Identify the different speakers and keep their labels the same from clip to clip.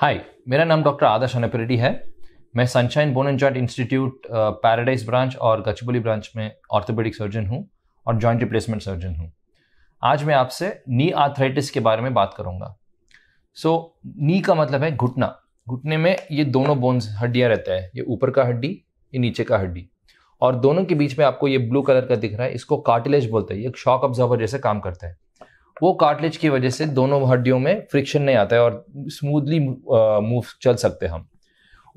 Speaker 1: हाय मेरा नाम डॉक्टर आदर्श अनपरेडी है मैं sunshine bone and joint institute Paradise branch और गचबुली ब्रांच में ऑर्थोपेडिक सर्जन हूँ और जॉइंट रिप्लेसमेंट सर्जन हूँ आज मैं आपसे नी आर्थराइटिस के बारे में बात करूँगा सो so, नी का मतलब है घुटना घुटने में ये दोनों बोन्स हड्डियाँ रहता है ये ऊपर का हड्डी ये नीचे का हड्डी और दोनों के बीच में आपको ये ब्लू कलर का दिख रहा है इसको कार्टिलेज बोलते हैं ये शॉक ऑब्जर्वर जैसे काम करता है वो कार्टिलेज की वजह से दोनों हड्डियों में फ्रिक्शन नहीं आता है और स्मूथली मूव uh, चल सकते हम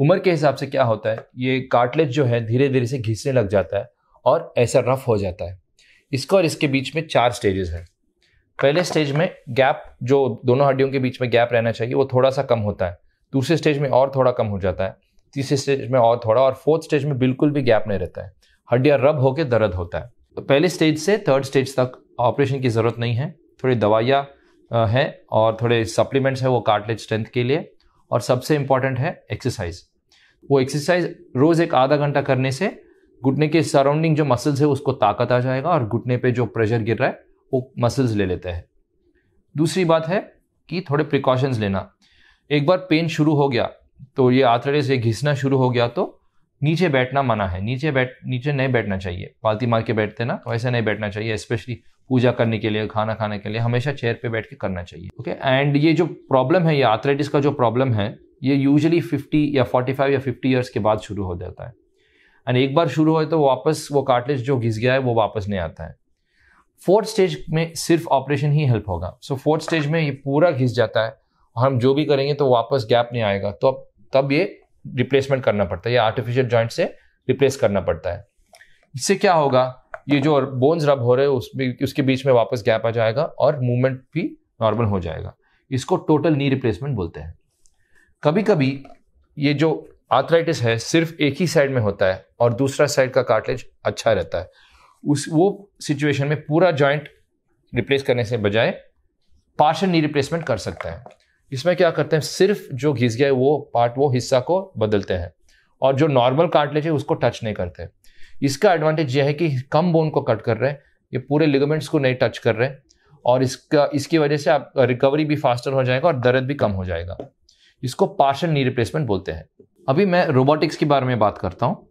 Speaker 1: उम्र के हिसाब से क्या होता है ये कार्टिलेज जो है धीरे धीरे से घिसने लग जाता है और ऐसा रफ हो जाता है इसको और इसके बीच में चार स्टेजेस हैं पहले स्टेज में गैप जो दोनों हड्डियों के बीच में गैप रहना चाहिए वो थोड़ा सा कम होता है दूसरे स्टेज में और थोड़ा कम हो जाता है तीसरे स्टेज में और थोड़ा और फोर्थ स्टेज में बिल्कुल भी गैप नहीं रहता है हड्डियाँ रब होकर दर्द होता है तो पहले स्टेज से थर्ड स्टेज तक ऑपरेशन की ज़रूरत नहीं है थोड़ी दवाइयाँ हैं और थोड़े सप्लीमेंट्स हैं वो कार्टलेज स्ट्रेंथ के लिए और सबसे इम्पॉर्टेंट है एक्सरसाइज वो एक्सरसाइज रोज़ एक आधा घंटा करने से घुटने के सराउंडिंग जो मसल्स है उसको ताकत आ जाएगा और घुटने पे जो प्रेशर गिर रहा है वो मसल्स ले लेते हैं दूसरी बात है कि थोड़े प्रिकॉशंस लेना एक बार पेन शुरू हो गया तो ये आर्थराइटिस से घिसना शुरू हो गया तो नीचे बैठना मना है नीचे बैठ नीचे नहीं बैठना चाहिए पालती मार के बैठते ना वैसे नहीं बैठना चाहिए स्पेशली पूजा करने के लिए खाना खाने के लिए हमेशा चेयर पे बैठ के करना चाहिए ओके okay? एंड ये जो प्रॉब्लम है ये आर्थराइटिस का जो प्रॉब्लम है ये यूजली 50 या 45 या 50 ईयर्स के बाद शुरू हो जाता है एंड एक बार शुरू हो तो वापस वो कार्टलेज जो घिस गया है वो वापस नहीं आता है फोर्थ स्टेज में सिर्फ ऑपरेशन ही हेल्प होगा सो फोर्थ स्टेज में ये पूरा घिस जाता है और हम जो भी करेंगे तो वापस गैप नहीं आएगा तो अब तब ये रिप्लेसमेंट करना पड़ता है या आर्टिफिशियल जॉइंट से रिप्लेस करना पड़ता है इससे क्या होगा ये जो बोन्स रब हो रहे हैं उसमें उसके बीच में वापस गैप आ जाएगा और मूवमेंट भी नॉर्मल हो जाएगा इसको टोटल नी रिप्लेसमेंट बोलते हैं कभी कभी ये जो आर्थराइटिस है सिर्फ एक ही साइड में होता है और दूसरा साइड का कार्टेज अच्छा रहता है उस वो सिचुएशन में पूरा जॉइंट रिप्लेस करने से बजाय पार्शल नी रिप्लेसमेंट कर सकते हैं इसमें क्या करते हैं सिर्फ जो घिस गया है वो पार्ट वो हिस्सा को बदलते हैं और जो नॉर्मल कार्टिलेज है उसको टच नहीं करते हैं इसका एडवांटेज यह है कि कम बोन को कट कर रहे हैं ये पूरे लिगामेंट्स को नहीं टच कर रहे हैं और इसका इसकी वजह से आप रिकवरी भी फास्टर हो जाएगा और दर्द भी कम हो जाएगा इसको पार्शल नी रिप्लेसमेंट बोलते हैं अभी मैं रोबोटिक्स के बारे में बात करता हूँ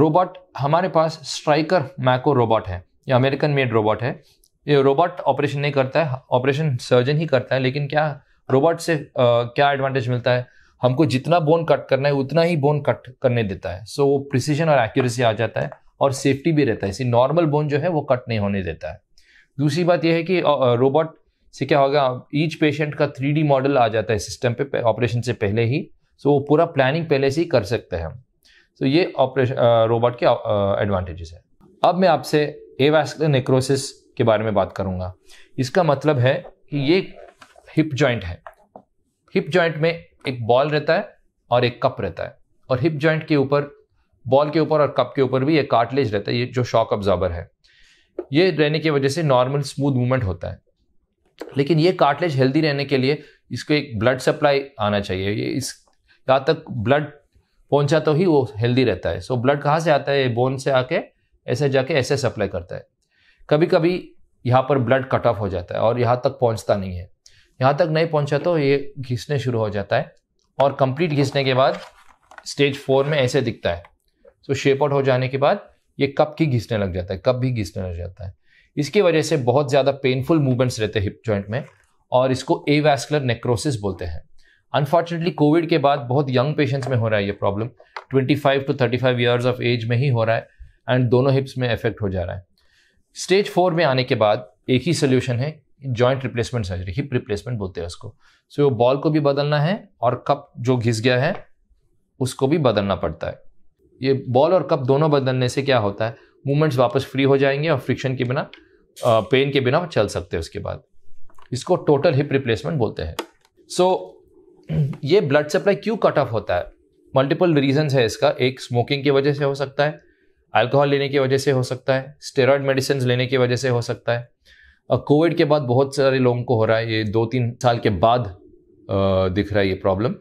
Speaker 1: रोबोट हमारे पास स्ट्राइकर मैको रोबोट है ये अमेरिकन मेड रोबोट है ये रोबोट ऑपरेशन नहीं करता है ऑपरेशन सर्जन ही करता है लेकिन क्या रोबोट से आ, क्या एडवांटेज मिलता है हमको जितना बोन कट करना है उतना ही बोन कट करने देता है सो so, वो प्रिसीजन और एक्यूरेसी आ जाता है और सेफ्टी भी रहता है इसी नॉर्मल बोन जो है वो कट नहीं होने देता है दूसरी बात यह है कि रोबोट से क्या होगा ईच पेशेंट का थ्री मॉडल आ जाता है सिस्टम पे ऑपरेशन से पहले ही सो so, वो पूरा प्लानिंग पहले से ही कर सकते हैं सो so, ये ऑपरेशन रोबोट के एडवांटेजेस है अब मैं आपसे एवास्कुलर नेक्रोसिस के बारे में बात करूंगा इसका मतलब है कि ये हिप जॉइंट है हिप जॉइंट में एक बॉल रहता है और एक कप रहता है और हिप जॉइंट के ऊपर बॉल के ऊपर और कप के ऊपर भी एक कार्टलेज रहता है ये जो शॉक ऑब्जॉर्बर है ये रहने की वजह से नॉर्मल स्मूथ मूवमेंट होता है लेकिन ये कार्टलेज हेल्दी रहने के लिए इसको एक ब्लड सप्लाई आना चाहिए ये इस यहाँ तक ब्लड पहुंचा तो ही वो हेल्दी रहता है सो ब्लड कहाँ से आता है बोन से आके ऐसे जाके ऐसे सप्लाई करता है कभी कभी यहाँ पर ब्लड कट ऑफ हो जाता है और यहाँ तक पहुँचता नहीं है यहाँ तक नहीं पहुँचा तो ये घिसने शुरू हो जाता है और कंप्लीट घिसने के बाद स्टेज फोर में ऐसे दिखता है तो शेप आउट हो जाने के बाद ये कप की घिसने लग जाता है कप भी घिसने लग जाता है इसकी वजह से बहुत ज़्यादा पेनफुल मूवमेंट्स रहते हैं हिप जॉइंट में और इसको वैस्कुलर नेक्रोसिस बोलते हैं अनफॉर्चुनेटली कोविड के बाद बहुत यंग पेशेंट्स में हो रहा है ये problem 25 to 35 years of age में ही हो रहा है एंड दोनों हिप्स में इफेक्ट हो जा रहा है स्टेज फोर में आने के बाद एक ही सोल्यूशन है joint replacement surgery hip replacement बोलते हैं उसको सो so, वो बॉल को भी बदलना है और कप जो घिस गया है उसको भी बदलना पड़ता है ये बॉल और कप दोनों बदलने से क्या होता है मूवमेंट्स वापस फ्री हो जाएंगे और फ्रिक्शन के बिना पेन के बिना चल सकते हैं उसके बाद इसको टोटल हिप रिप्लेसमेंट बोलते हैं सो so, ये ब्लड सप्लाई क्यों कट ऑफ होता है मल्टीपल रीजन है इसका एक स्मोकिंग की वजह से हो सकता है अल्कोहल लेने की वजह से हो सकता है स्टेरॉयड मेडिसिन लेने की वजह से हो सकता है कोविड के बाद बहुत सारे लोगों को हो रहा है ये दो तीन साल के बाद दिख रहा है ये प्रॉब्लम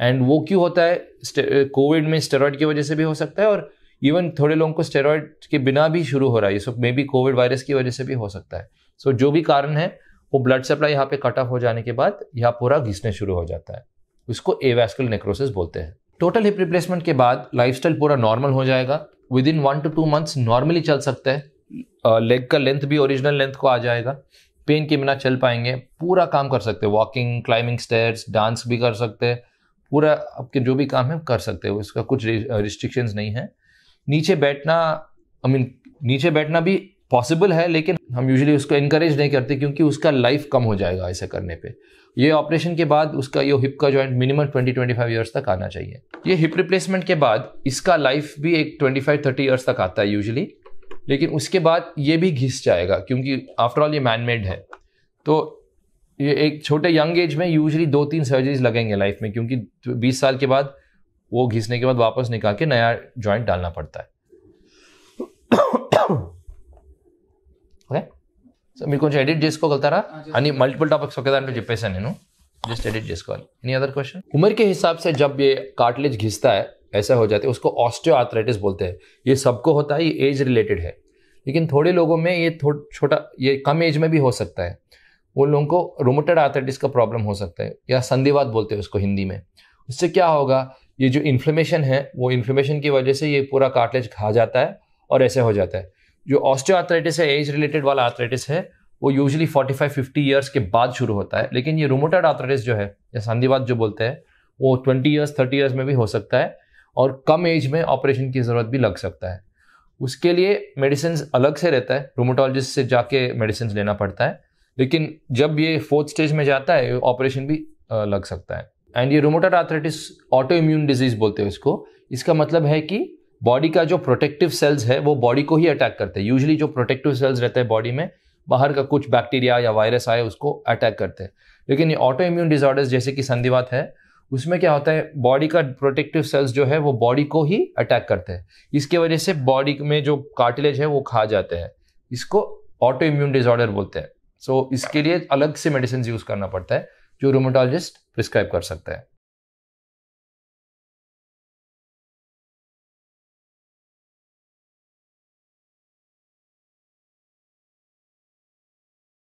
Speaker 1: एंड वो क्यों होता है कोविड में स्टेरॉयड की वजह से भी हो सकता है और इवन थोड़े लोगों को स्टेरॉयड के बिना भी शुरू हो रहा है ये सब मे बी कोविड वायरस की वजह से भी हो सकता है सो जो भी कारण है वो ब्लड सप्लाई यहाँ पे कट ऑफ हो जाने के बाद यहाँ पूरा घिसने शुरू हो जाता है उसको एवेस्कुल नेक्रोसिस बोलते हैं टोटल हिप रिप्लेसमेंट के बाद लाइफस्टाइल पूरा नॉर्मल हो जाएगा within one to two months normally चल सकता है लेग का लेंथ भी ओरिजिनल लेंथ को आ जाएगा पेन के बिना चल पाएंगे पूरा काम कर सकते वॉकिंग क्लाइंबिंग स्टेयर्स डांस भी कर सकते हैं पूरा आपके जो भी काम है कर सकते हो इसका कुछ रिस्ट्रिक्शंस नहीं है नीचे बैठना आई I मीन mean, नीचे बैठना भी पॉसिबल है लेकिन हम यूजुअली उसको इनक्रेज नहीं करते क्योंकि उसका लाइफ कम हो जाएगा ऐसा करने पे ये ऑपरेशन के बाद उसका ये हिप का joint minimum twenty five years तक आना चाहिए ये हिप रिप्लेसमेंट के बाद इसका लाइफ भी एक फाइव थर्टी ईयर्स तक आता है यूजली लेकिन उसके बाद ये भी घिस जाएगा क्योंकि आफ्टर ऑल ये मैन मेड है तो ये एक छोटे यंग एज में यूजली दो तीन सर्जरीज लगेंगे लाइफ में क्योंकि बीस साल के बाद वो घिसने के बाद वापस निकाल के नया जॉइंट डालना पड़ता है ओके सो मेरे ఓకే సో మీరు కొంచెం ఎడిట్ చేసుకోగలుగుతారా అని మల్టిపుల్ టాపిక్స్ ఒకే దాంట్లో చెప్పేశాను నేను జస్ట్ ఎడిట్ చేసుకోవాలి एनी अदर क्वेश्चन उम्र के हिसाब से जब ये कार्टिलेज घिसता है ऐसा हो जाता है उसको ऑस्टियो आर्थराइटिस बोलते हैं ये सबको होता है ये एज रिलेटेड है लेकिन थोड़े लोगों में ये छोटा ये कम एज में भी हो सकता है उन लोगों को रोमोटेड आर्थराइटिस का प्रॉब्लम हो सकता है या संधिवाद बोलते हैं उसको हिंदी में उससे क्या होगा ये जो इन्फ्लेमेशन है वो इन्फ्लेमेशन की वजह से ये पूरा कार्टलेज खा जाता है और ऐसे हो जाता है जो ऑस्टियो आर्थराइटिस है एज रिलेटेड वाला आर्थराइटिस है वो यूजली 45-50 ईयर्स के बाद शुरू होता है लेकिन ये रोमोटेड आर्थराइटिस जो है या संधिवाद जो बोलते हैं वो 20 ईयर्स 30 ईयर्स में भी हो सकता है और कम एज में ऑपरेशन की ज़रूरत भी लग सकता है उसके लिए मेडिसिन अलग से रहता है रोमोटोलॉजिस्ट से जाके मेडिसिन लेना पड़ता है लेकिन जब ये फोर्थ स्टेज में जाता है ऑपरेशन भी लग सकता है एंड ये rheumatoid arthritis autoimmune disease बोलते हैं इसको इसका मतलब है कि बॉडी का जो प्रोटेक्टिव सेल्स है वो बॉडी को ही अटैक करते हैं यूजली जो प्रोटेक्टिव सेल्स रहते हैं बॉडी में बाहर का कुछ बैक्टीरिया या वायरस आए उसको अटैक करते हैं लेकिन ये ऑटो इम्यून डिजॉर्डर्स जैसे कि संधिवात है उसमें क्या होता है बॉडी का प्रोटेक्टिव सेल्स जो है वो बॉडी को ही अटैक करते हैं इसके वजह से बॉडी में जो कार्टिलेज है वो खा जाते हैं इसको ऑटो इम्यून डिजॉर्डर बोलते हैं सो so, इसके लिए अलग से मेडिसिन यूज़ करना पड़ता है जो रोमोटोलॉजिस्ट प्रिस्क्राइब कर सकता है